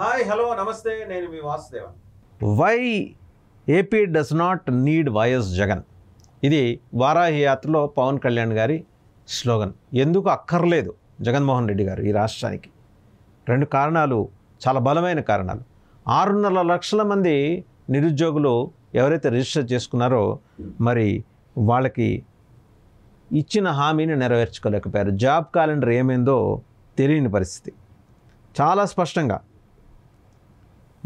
hi hello నమస్తే నేను మీ Vasudeva why AP does not need YS Jagan ఇది వారాహి యాత్రలో పవన్ కళ్యాణ్ గారి స్లోగన్ ఎందుకు అక్కర్లేదు జగన్మోహన్ రెడ్డి గారు ఈ రాష్ట్రానికి రెండు కారణాలు చాలా బలమైన కారణాలు ఆరున్నర లక్షల మంది నిరుద్యోగులు ఎవరైతే రిజిస్టర్ చేసుకున్నారో మరి వాళ్ళకి ఇచ్చిన హామీని నెరవేర్చుకోలేకపోయారు జాబ్ క్యాలెండర్ ఏమైందో తెలియని పరిస్థితి చాలా స్పష్టంగా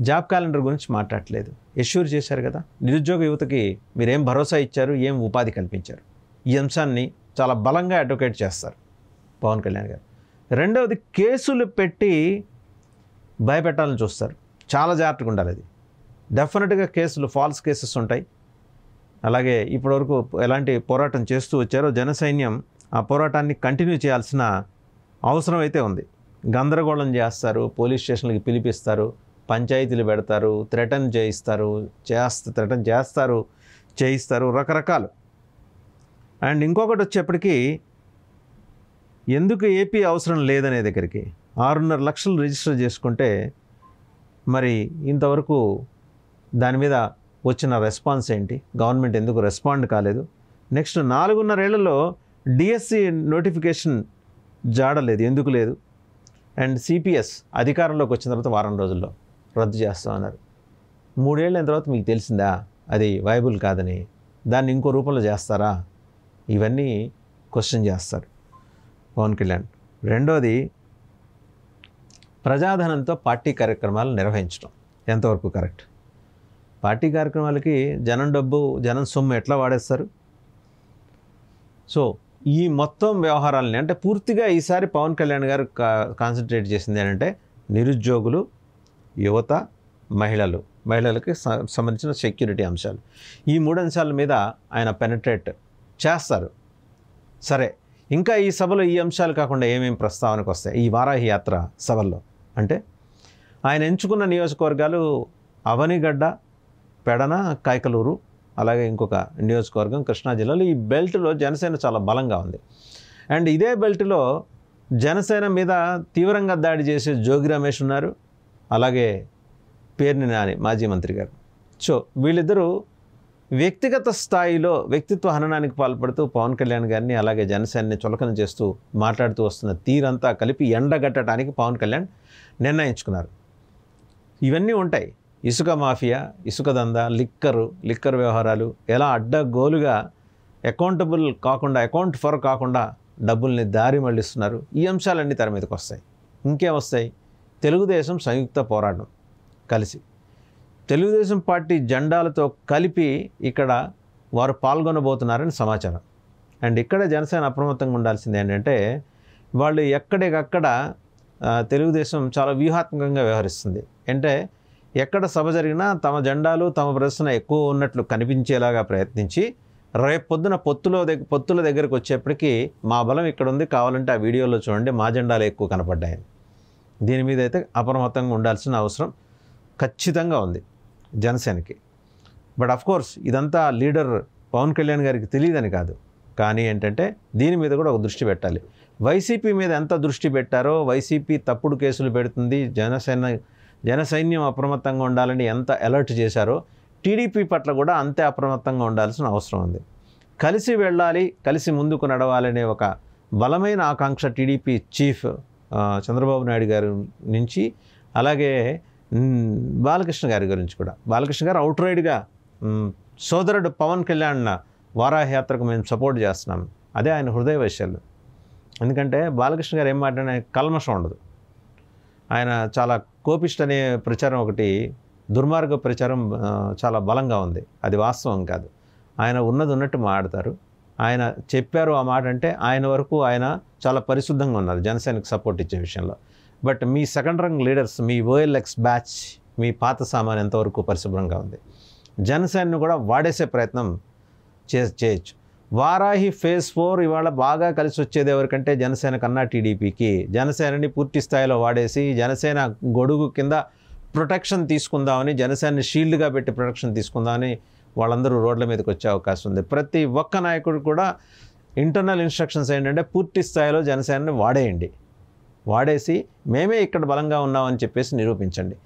జాబ్ క్యాలెండర్ గురించి మాట్లాడలేదు ఎష్యూర్ చేశారు కదా నిరుద్యోగ యువతకి మీరేం భరోసా ఇచ్చారు ఏం ఉపాధి కల్పించారు ఈ అంశాన్ని చాలా బలంగా అడ్వకేట్ చేస్తారు పవన్ కళ్యాణ్ గారు రెండవది కేసులు పెట్టి భయపెట్టాలని చూస్తారు చాలా జాగ్రత్తగా ఉండాలి అది డెఫినెట్గా కేసులు ఫాల్స్ కేసెస్ ఉంటాయి అలాగే ఇప్పటివరకు ఎలాంటి పోరాటం చేస్తూ వచ్చారో జనసైన్యం ఆ పోరాటాన్ని కంటిన్యూ చేయాల్సిన అవసరం అయితే ఉంది గందరగోళం చేస్తారు పోలీస్ స్టేషన్లకి పిలిపిస్తారు పంచాయతీలు పెడతారు థ్రెటన్ చేయిస్తారు చేస్త థ్రెటన్ చేస్తారు చేయిస్తారు రకరకాలు అండ్ ఇంకొకటి వచ్చేప్పటికీ ఎందుకు ఏపీ అవసరం లేదనే దగ్గరికి ఆరున్నర లక్షలు రిజిస్టర్ చేసుకుంటే మరి ఇంతవరకు దాని మీద వచ్చిన రెస్పాన్స్ ఏంటి గవర్నమెంట్ ఎందుకు రెస్పాండ్ కాలేదు నెక్స్ట్ నాలుగున్నరేళ్లలో డిఎస్సి నోటిఫికేషన్ జాడలేదు ఎందుకు లేదు అండ్ సిపిఎస్ అధికారంలోకి వచ్చిన తర్వాత వారం రోజుల్లో రద్దు చేస్తాం అన్నారు మూడేళ్ళైన తర్వాత మీకు తెలిసిందా అది వైబుల్ కాదని దాన్ని ఇంకో రూపంలో చేస్తారా ఇవన్నీ క్వశ్చన్ చేస్తారు పవన్ కళ్యాణ్ రెండోది ప్రజాధనంతో పార్టీ కార్యక్రమాలు నిర్వహించడం ఎంతవరకు కరెక్ట్ పార్టీ కార్యక్రమాలకి జనం డబ్బు జనం సొమ్ము ఎట్లా వాడేస్తారు సో ఈ మొత్తం వ్యవహారాలని అంటే పూర్తిగా ఈసారి పవన్ కళ్యాణ్ గారు కా కాన్సన్ట్రేట్ చేసింది ఏంటంటే నిరుద్యోగులు యువత మహిళలు మహిళలకి సంబంధించిన సెక్యూరిటీ అంశాలు ఈ మూడు అంశాల మీద ఆయన పెనట్రేట్ చేస్తారు సరే ఇంకా ఈ సభలో ఈ అంశాలు కాకుండా ఏమేమి ప్రస్తావనకు వస్తాయి ఈ వారాహి యాత్ర సభల్లో అంటే ఆయన ఎంచుకున్న నియోజకవర్గాలు అవనిగడ్డ పెడన కాయకలూరు అలాగే ఇంకొక నియోజకవర్గం కృష్ణా జిల్లాలో ఈ బెల్ట్లో జనసేన చాలా బలంగా ఉంది అండ్ ఇదే బెల్ట్లో జనసేన మీద తీవ్రంగా దాడి చేసే జోగి రమేష్ ఉన్నారు అలాగే పేర్ని నాని మాజీ మంత్రి గారు సో వీళ్ళిద్దరూ వ్యక్తిగత స్థాయిలో వ్యక్తిత్వ హననానికి పాల్పడుతూ పవన్ కళ్యాణ్ గారిని అలాగే జనసేనని చులకన చేస్తూ మాట్లాడుతూ వస్తున్న తీరంతా కలిపి ఎండగట్టడానికి పవన్ కళ్యాణ్ నిర్ణయించుకున్నారు ఇవన్నీ ఉంటాయి ఇసుక మాఫియా ఇసుక దంద లిక్కరు లిక్కర్ వ్యవహారాలు ఎలా అడ్డగోలుగా అకౌంటబుల్ కాకుండా అకౌంట్ ఫర్ కాకుండా డబ్బుల్ని దారి మళ్ళిస్తున్నారు ఈ అంశాలన్నీ తెర మీదకి వస్తాయి ఇంకేం వస్తాయి తెలుగుదేశం సంయుక్త పోరాటం కలిసి తెలుగుదేశం పార్టీ జెండాలతో కలిపి ఇక్కడ వారు పాల్గొనబోతున్నారని సమాచారం అండ్ ఇక్కడ జనసేన అప్రమత్తంగా ఉండాల్సింది ఏంటంటే వాళ్ళు ఎక్కడికక్కడ తెలుగుదేశం చాలా వ్యూహాత్మకంగా వ్యవహరిస్తుంది అంటే ఎక్కడ సభ జరిగినా తమ జెండాలు తమ ప్రదర్శన ఎక్కువ ఉన్నట్లు కనిపించేలాగా ప్రయత్నించి రేపు పొద్దున పొత్తులో దగ్గర పొత్తుల దగ్గరకు వచ్చేప్పటికీ మా బలం ఇక్కడ ఉంది కావాలంటే ఆ వీడియోలో చూడండి మా జెండాలు ఎక్కువ కనపడ్డాయని దీని మీద అయితే అప్రమత్తంగా ఉండాల్సిన అవసరం ఖచ్చితంగా ఉంది జనసేనకి బట్ అఫ్ కోర్స్ ఇదంతా లీడర్ పవన్ కళ్యాణ్ గారికి తెలియదని కాదు కానీ ఏంటంటే దీని మీద కూడా ఒక దృష్టి పెట్టాలి వైసీపీ మీద ఎంత దృష్టి పెట్టారో వైసీపీ తప్పుడు కేసులు పెడుతుంది జనసేన జనసైన్యం అప్రమత్తంగా ఉండాలని ఎంత అలర్ట్ చేశారో టీడీపీ పట్ల కూడా అంతే అప్రమత్తంగా ఉండాల్సిన అవసరం ఉంది కలిసి వెళ్ళాలి కలిసి ముందుకు నడవాలనే ఒక బలమైన ఆకాంక్ష టీడీపీ చీఫ్ చంద్రబాబు నాయుడు గారి నుంచి అలాగే బాలకృష్ణ గారి గురించి కూడా బాలకృష్ణ గారు అవుట్ రైడ్గా సోదరుడు పవన్ కళ్యాణ్న వారాహయాత్రకు మేము సపోర్ట్ చేస్తున్నాం అదే ఆయన హృదయ వైశాల్యం ఎందుకంటే బాలకృష్ణ గారు ఏం మాట్లాడిన కల్మషం ఉండదు ఆయన చాలా కోపిష్ట అనే ప్రచారం ఒకటి దుర్మార్గ ప్రచారం చాలా బలంగా ఉంది అది వాస్తవం కాదు ఆయన ఉన్నది ఉన్నట్టు మాట్లాడతారు ఆయన చెప్పారు ఆ మాట అంటే ఆయన వరకు ఆయన చాలా పరిశుద్ధంగా ఉన్నారు జనసేనకు సపోర్ట్ ఇచ్చే విషయంలో బట్ మీ సెకండ్ రంగ్ లీడర్స్ మీ ఓఎల్ఎక్స్ బ్యాచ్ మీ పాత సామాన్ ఎంతవరకు పరిశుభ్రంగా ఉంది జనసేనను కూడా వాడేసే ప్రయత్నం చే చేయొచ్చు వారాహి ఫేజ్ ఫోర్ ఇవాళ బాగా కలిసి వచ్చేది ఎవరికంటే జనసేన కన్నా టీడీపీకి జనసేనని పూర్తి స్థాయిలో వాడేసి జనసేన గొడుగు కింద ప్రొటెక్షన్ తీసుకుందామని జనసేనని షీల్డ్గా పెట్టి ప్రొటెక్షన్ తీసుకుందామని వాళ్ళందరూ రోడ్ల మీదకి వచ్చే అవకాశం ఉంది ప్రతి ఒక్క నాయకుడు కూడా ఇంటర్నల్ ఇన్స్ట్రక్షన్స్ ఏంటంటే పూర్తి స్థాయిలో జనసేనని వాడేయండి వాడేసి మేమే ఇక్కడ బలంగా ఉన్నామని చెప్పేసి నిరూపించండి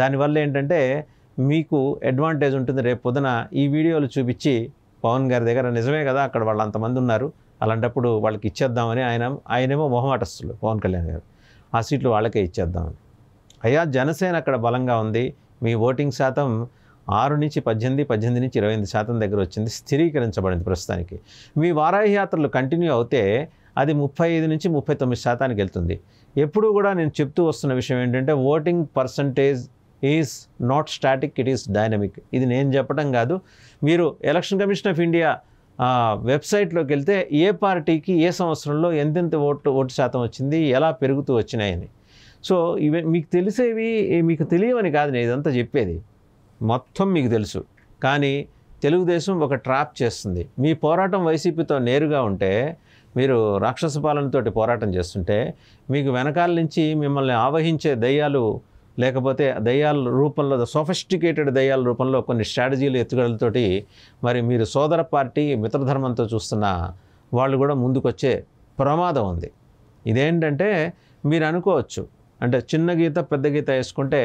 దానివల్ల ఏంటంటే మీకు అడ్వాంటేజ్ ఉంటుంది రేపు పొద్దున ఈ వీడియోలు చూపించి పవన్ గారి దగ్గర నిజమే కదా అక్కడ వాళ్ళు అంతమంది ఉన్నారు అలాంటప్పుడు వాళ్ళకి ఇచ్చేద్దామని ఆయన ఆయనేమో మొహమాటస్తులు పవన్ కళ్యాణ్ గారు ఆ సీట్లు వాళ్ళకే ఇచ్చేద్దామని అయ్యా జనసేన అక్కడ బలంగా ఉంది మీ ఓటింగ్ శాతం ఆరు నుంచి పద్దెనిమిది పద్దెనిమిది నుంచి ఇరవై ఎనిమిది శాతం దగ్గర వచ్చింది స్థిరీకరించబడింది ప్రస్తుతానికి మీ వారాహి యాత్రలు కంటిన్యూ అవుతే అది ముప్పై ఐదు నుంచి ముప్పై తొమ్మిది శాతానికి వెళ్తుంది ఎప్పుడూ కూడా నేను చెప్తూ వస్తున్న విషయం ఏంటంటే voting percentage is not static it is dynamic ఇది నేను చెప్పడం కాదు మీరు ఎలక్షన్ కమిషన్ ఆఫ్ ఇండియా వెబ్సైట్లోకి వెళ్తే ఏ పార్టీకి ఏ సంవత్సరంలో ఎంతెంత ఓటు ఓటు శాతం వచ్చింది ఎలా పెరుగుతూ వచ్చినాయని సో ఇవి మీకు తెలిసేవి మీకు తెలియవని కాదు నేను ఇదంతా చెప్పేది మొత్తం మీకు తెలుసు కానీ తెలుగుదేశం ఒక ట్రాప్ చేస్తుంది మీ పోరాటం వైసీపీతో నేరుగా ఉంటే మీరు రాక్షస పాలనతోటి పోరాటం చేస్తుంటే మీకు వెనకాల నుంచి మిమ్మల్ని ఆవహించే దయ్యాలు లేకపోతే దయ్యాల రూపంలో సోఫిస్టికేటెడ్ దయ్యాల రూపంలో కొన్ని స్ట్రాటజీలు ఎత్తుగడలతోటి మరి మీరు సోదర పార్టీ మిత్రధర్మంతో చూస్తున్న వాళ్ళు కూడా ముందుకొచ్చే ప్రమాదం ఉంది ఇదేంటంటే మీరు అనుకోవచ్చు అంటే చిన్న గీత పెద్ద గీత వేసుకుంటే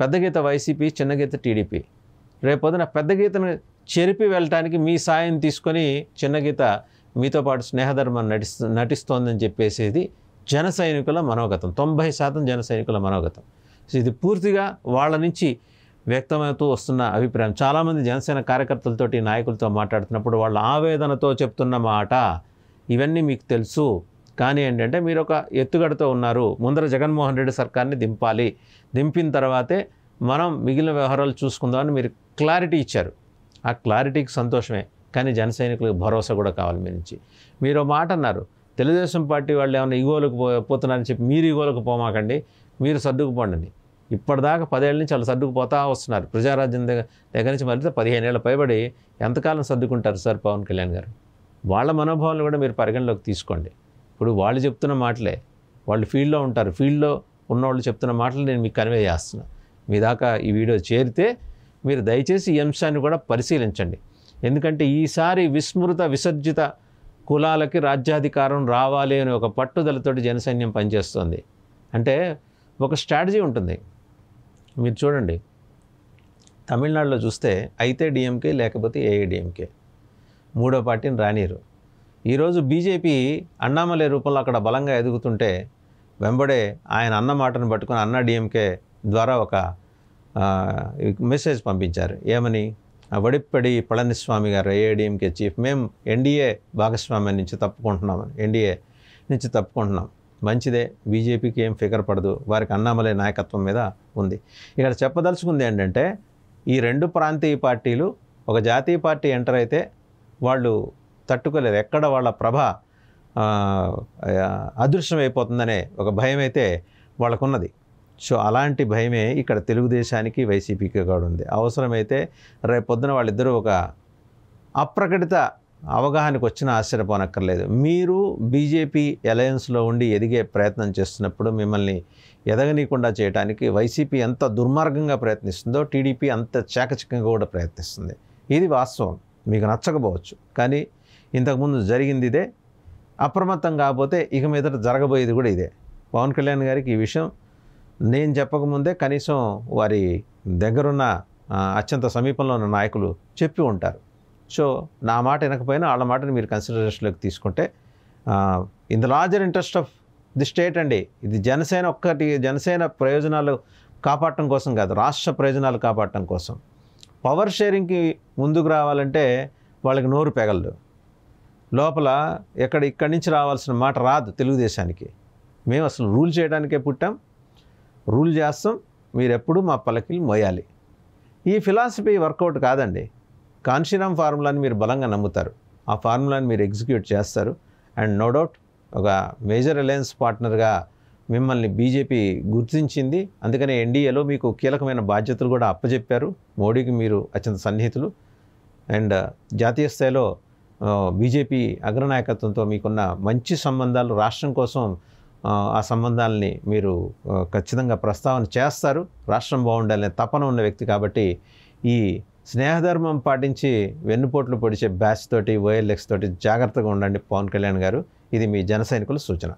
పెద్ద గీత వైసీపీ చిన్న గీత టీడీపీ రేపొద్దున పెద్ద గీతను చెరిపి వెళ్ళటానికి మీ సాయం తీసుకొని చిన్న గీత మీతో పాటు స్నేహధర్మం నటిస్తు నటిస్తోందని చెప్పేసేది జన సైనికుల మనోగతం తొంభై శాతం జన సైనికుల మనోగతం ఇది పూర్తిగా వాళ్ళ నుంచి వ్యక్తమవుతూ వస్తున్న అభిప్రాయం చాలామంది జనసేన కార్యకర్తలతోటి నాయకులతో మాట్లాడుతున్నప్పుడు వాళ్ళ ఆవేదనతో చెప్తున్న మాట ఇవన్నీ మీకు తెలుసు కానీ ఏంటంటే మీరు ఒక ఎత్తుగడతో ఉన్నారు ముందర జగన్మోహన్ రెడ్డి సర్కార్ని దింపాలి దింపిన తర్వాతే మనం మిగిలిన వ్యవహారాలు చూసుకుందామని మీరు క్లారిటీ ఇచ్చారు ఆ క్లారిటీకి సంతోషమే కానీ జన సైనికులకు భరోసా కూడా కావాలి మీ నుంచి మీరు మాట అన్నారు తెలుగుదేశం పార్టీ వాళ్ళు ఏమైనా ఈగోలకు పోతున్నారని చెప్పి మీరు ఈగోలకు పోమాకండి మీరు సర్దుకుపోండి ఇప్పటిదాకా పదేళ్ళ నుంచి వాళ్ళు సర్దుకుపోతా వస్తున్నారు ప్రజారాజ్యం దగ్గర దగ్గర నుంచి మరింత పదిహేను ఏళ్ళ పైబడి ఎంతకాలం సర్దుకుంటారు సార్ పవన్ కళ్యాణ్ గారు వాళ్ళ మనోభావాలు కూడా మీరు పరిగణలోకి తీసుకోండి ఇప్పుడు వాళ్ళు చెప్తున్న మాటలే వాళ్ళు ఫీల్డ్లో ఉంటారు ఫీల్డ్లో ఉన్నవాళ్ళు చెప్తున్న మాటలు నేను మీకు కన్వే చేస్తున్నాను మీ దాకా ఈ వీడియో చేరితే మీరు దయచేసి ఈ అంశాన్ని కూడా పరిశీలించండి ఎందుకంటే ఈసారి విస్మృత విసర్జిత కులాలకి రాజ్యాధికారం రావాలి అనే ఒక పట్టుదలతోటి జనసైన్యం పనిచేస్తుంది అంటే ఒక స్ట్రాటజీ ఉంటుంది మీరు చూడండి తమిళనాడులో చూస్తే అయితే డిఎంకే లేకపోతే ఏఐడిఎంకే మూడో పార్టీని రానిరు ఈరోజు బీజేపీ అన్నామలే రూపంలో అక్కడ బలంగా ఎదుగుతుంటే వెంబడే ఆయన అన్న మాటను పట్టుకుని అన్న డిఎంకే ద్వారా ఒక మెసేజ్ పంపించారు ఏమని వడిప్పడి పళనిస్వామి గారు ఏఐడిఎంకే చీఫ్ మేము ఎన్డీఏ భాగస్వామ్యం నుంచి తప్పుకుంటున్నాం ఎన్డీఏ నుంచి తప్పుకుంటున్నాం మంచిదే బీజేపీకి ఏం ఫిగర్ పడదు వారికి అన్నామలే నాయకత్వం మీద ఉంది ఇక్కడ చెప్పదలుచుకుంది ఏంటంటే ఈ రెండు ప్రాంతీయ పార్టీలు ఒక జాతీయ పార్టీ ఎంటర్ అయితే వాళ్ళు తట్టుకోలేరు ఎక్కడ వాళ్ళ ప్రభ అదృశ్యమైపోతుందనే ఒక భయం అయితే వాళ్ళకున్నది సో అలాంటి భయమే ఇక్కడ తెలుగుదేశానికి వైసీపీకి కూడా ఉంది అవసరమైతే పొద్దున వాళ్ళిద్దరూ ఒక అప్రకటిత అవగాహనకు వచ్చిన ఆశ్చర్యపోనక్కర్లేదు మీరు బీజేపీ అలయన్స్లో ఉండి ఎదిగే ప్రయత్నం చేస్తున్నప్పుడు మిమ్మల్ని ఎదగనీయకుండా చేయడానికి వైసీపీ ఎంత దుర్మార్గంగా ప్రయత్నిస్తుందో టీడీపీ అంత చాకచక్యంగా కూడా ప్రయత్నిస్తుంది ఇది వాస్తవం మీకు నచ్చకపోవచ్చు కానీ ఇంతకుముందు జరిగింది ఇదే అప్రమత్తం కాకపోతే ఇక మీదట జరగబోయేది కూడా ఇదే పవన్ కళ్యాణ్ గారికి ఈ విషయం నేను చెప్పకముందే కనీసం వారి దగ్గరున్న అత్యంత సమీపంలో ఉన్న నాయకులు చెప్పి ఉంటారు సో నా మాట వినకపోయినా వాళ్ళ మాటని మీరు కన్సిడరేషన్లోకి తీసుకుంటే in the larger interest of the state అండి ఇది జనసేన ఒక్కటి జనసేన ప్రయోజనాలు కాపాడటం కోసం కాదు రాష్ట్ర ప్రయోజనాలు కాపాడటం కోసం పవర్ షేరింగ్కి ముందుకు రావాలంటే వాళ్ళకి నోరు పెగలదు లోపల ఎక్కడ ఇక్కడి నుంచి రావాల్సిన మాట రాదు తెలుగుదేశానికి మేము అసలు రూల్ చేయడానికే పుట్టాం రూల్ చేస్తాం ఎప్పుడూ మా పలకిలు మోయాలి ఈ ఫిలాసఫీ వర్కౌట్ కాదండి కాన్షీరామ్ ఫార్ములాని మీరు బలంగా నమ్ముతారు ఆ ఫార్ములాని మీరు ఎగ్జిక్యూట్ చేస్తారు అండ్ నో డౌట్ ఒక మేజర్ అలయన్స్ పార్ట్నర్గా మిమ్మల్ని బీజేపీ గుర్తించింది అందుకనే ఎన్డీఏలో మీకు కీలకమైన బాధ్యతలు కూడా అప్పచెప్పారు మోడీకి మీరు అత్యంత సన్నిహితులు అండ్ జాతీయ స్థాయిలో బీజేపీ అగ్రనాయకత్వంతో మీకున్న మంచి సంబంధాలు రాష్ట్రం కోసం ఆ సంబంధాలని మీరు ఖచ్చితంగా ప్రస్తావన చేస్తారు రాష్ట్రం బాగుండాలనే తపన ఉన్న వ్యక్తి కాబట్టి ఈ స్నేహధర్మం పాటించి వెన్నుపోట్లు పొడిచే బ్యాచ్ తోటి ఓఎల్ఎక్స్ తోటి జాగ్రత్తగా ఉండండి పవన్ కళ్యాణ్ గారు ఇది మీ జన సూచన